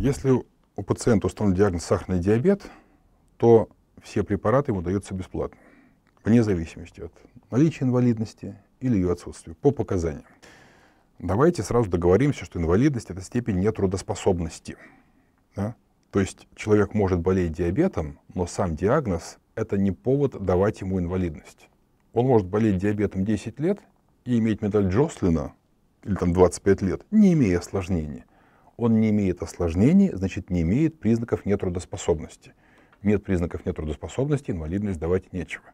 Если у пациента установлен диагноз сахарный диабет, то все препараты ему даются бесплатно, вне зависимости от наличия инвалидности или ее отсутствия, по показаниям. Давайте сразу договоримся, что инвалидность – это степень нетрудоспособности. Да? То есть человек может болеть диабетом, но сам диагноз – это не повод давать ему инвалидность. Он может болеть диабетом 10 лет и иметь медаль Джослина, или там 25 лет, не имея осложнений он не имеет осложнений, значит, не имеет признаков нетрудоспособности. Нет признаков нетрудоспособности, инвалидность давать нечего.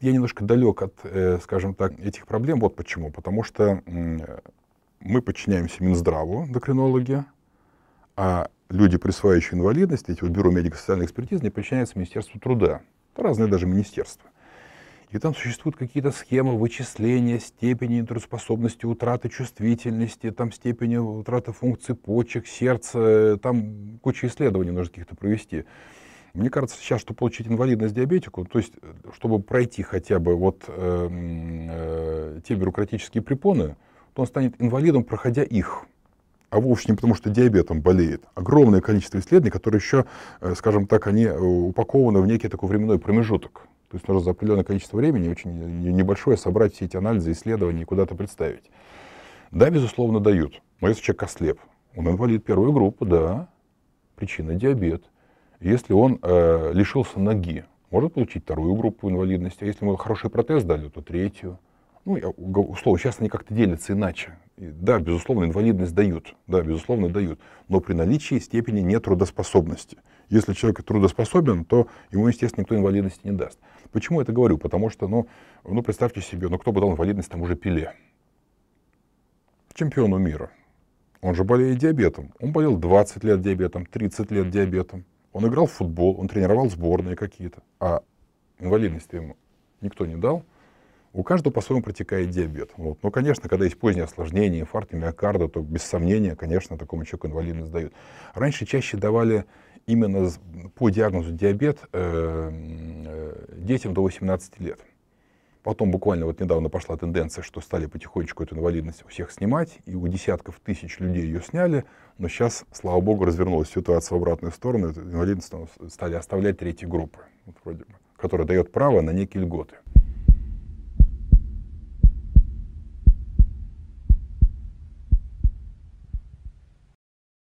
Я немножко далек от, э, скажем так, этих проблем. Вот почему. Потому что мы подчиняемся Минздраву, докринологи, а люди, присваивающие инвалидность, эти вот бюро медико-социальной экспертизы, не подчиняются Министерству труда. Это разные даже министерства. И там существуют какие-то схемы вычисления степени трудоспособности, утраты чувствительности, там степени утраты функций почек, сердца, там куча исследований нужно каких-то провести. Мне кажется, сейчас, чтобы получить инвалидность диабетику, то есть, э, чтобы пройти хотя бы вот э, э, те бюрократические препоны, то он станет инвалидом, проходя их. А вовсе не потому, что диабетом болеет. Огромное количество исследований, которые еще, э, скажем так, они э, упакованы в некий такой временной промежуток. То есть нужно за определенное количество времени, очень небольшое, собрать все эти анализы, исследования и куда-то представить. Да, безусловно, дают. Но если человек ослеп, он инвалид первой группы, да, причина диабет. Если он э, лишился ноги, может получить вторую группу инвалидности. А если ему хороший протез дали, то третью ну, я, условно, сейчас они как-то делятся иначе. И, да, безусловно, инвалидность дают, да, безусловно, дают, но при наличии степени нетрудоспособности. Если человек трудоспособен, то ему, естественно, никто инвалидности не даст. Почему я это говорю? Потому что, ну, ну представьте себе, ну, кто бы дал инвалидность тому же Пеле? Чемпиону мира. Он же болеет диабетом. Он болел 20 лет диабетом, 30 лет диабетом. Он играл в футбол, он тренировал сборные какие-то. А инвалидности ему никто не дал – у каждого по-своему протекает диабет. Вот. Но, конечно, когда есть поздние осложнения, инфаркт миокарда, то без сомнения, конечно, такому человеку инвалидность дают. Раньше чаще давали именно по диагнозу диабет э, э, детям до 18 лет. Потом буквально вот недавно пошла тенденция, что стали потихонечку эту инвалидность у всех снимать, и у десятков тысяч людей ее сняли, но сейчас, слава богу, развернулась ситуация в обратную сторону, инвалидность стали оставлять третьи группы, вот вроде бы, которая дает право на некие льготы.